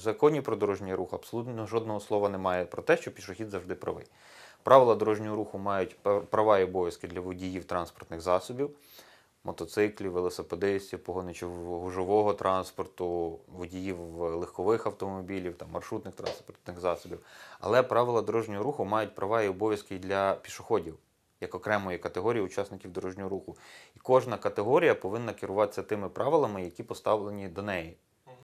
законі про дорожній рух абсолютно жодного слова немає про те, що пішохід завжди правий. Правила дорожнього руху мають права і обов'язки для водіїв транспортних засобів, мотоциклів, велосипедистів, погоничого транспорту, водіїв легкових автомобілів, там, маршрутних транспортних засобів. Але правила дорожнього руху мають права і обов'язки для пішоходів. Як окремої категорії учасників дорожнього руху, і кожна категорія повинна керуватися тими правилами, які поставлені до неї.